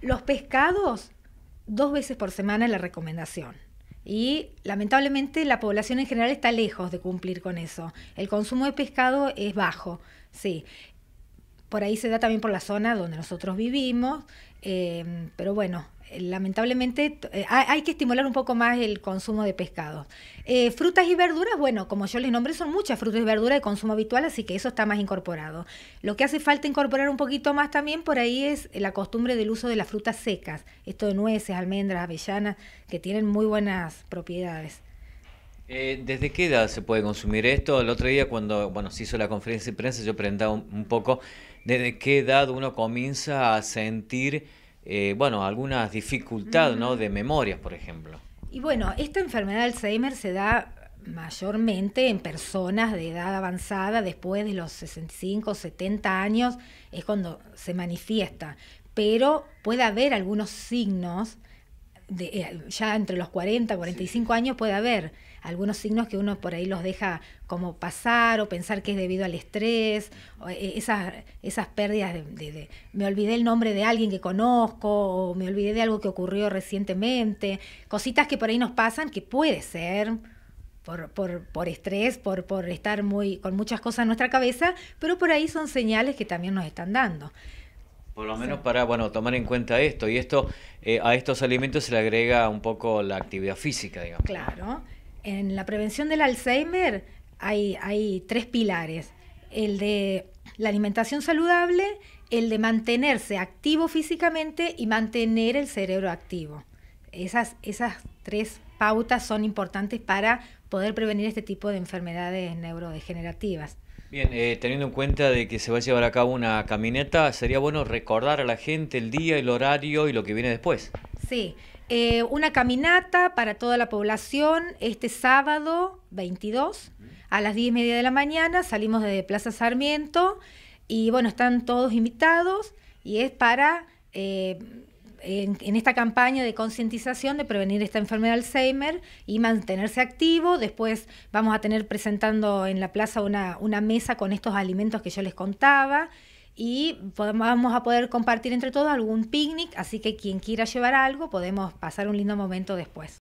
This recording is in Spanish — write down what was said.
Los pescados, dos veces por semana es la recomendación. Y lamentablemente la población en general está lejos de cumplir con eso. El consumo de pescado es bajo, sí. Por ahí se da también por la zona donde nosotros vivimos, eh, pero bueno, lamentablemente eh, hay que estimular un poco más el consumo de pescado. Eh, frutas y verduras, bueno, como yo les nombré, son muchas frutas y verduras de consumo habitual, así que eso está más incorporado. Lo que hace falta incorporar un poquito más también por ahí es la costumbre del uso de las frutas secas, esto de nueces, almendras, avellanas, que tienen muy buenas propiedades. Eh, ¿Desde qué edad se puede consumir esto? El otro día cuando bueno, se hizo la conferencia de prensa yo preguntaba un, poco desde qué edad uno comienza a sentir eh, bueno, algunas dificultades de memorias, por ejemplo. Y bueno, esta enfermedad de Alzheimer se da mayormente en personas de edad avanzada, después de los 65, 70 años, es cuando se manifiesta. Pero puede haber algunos signos eh, ya entre los 40, 45 años puede haber algunos signos que uno por ahí los deja como pasar o pensar que es debido al estrés, eh, eh, esas, esas pérdidas de, me olvidé el nombre de alguien que conozco me olvidé de algo que ocurrió recientemente, cositas que por ahí nos pasan que puede ser por, por, estrés, por, por estar muy, con muchas cosas en nuestra cabeza, pero por ahí son señales que también nos están dando. Por lo menos para bueno tomar en cuenta esto y esto eh, a estos alimentos se le agrega un poco la actividad física, digamos. Claro. En la prevención del Alzheimer hay, hay tres pilares: el de la alimentación saludable, el de mantenerse activo físicamente y mantener el cerebro activo. Esas, esas tres pautas son importantes para poder prevenir este tipo de enfermedades neurodegenerativas. Bien, eh, teniendo en cuenta de que se va a llevar a cabo una caminata, sería bueno recordar a la gente el día, el horario y lo que viene después. Sí, eh, una caminata para toda la población este sábado 22 a las 10 y media de la mañana. Salimos de Plaza Sarmiento y bueno, están todos invitados y es para eh, en, esta campaña de concientización de prevenir esta enfermedad de Alzheimer y mantenerse activo. Después vamos a tener presentando en la plaza una, mesa con estos alimentos que yo les contaba y podemos, vamos a poder compartir entre todos algún picnic, así que quien quiera llevar algo podemos pasar un lindo momento después.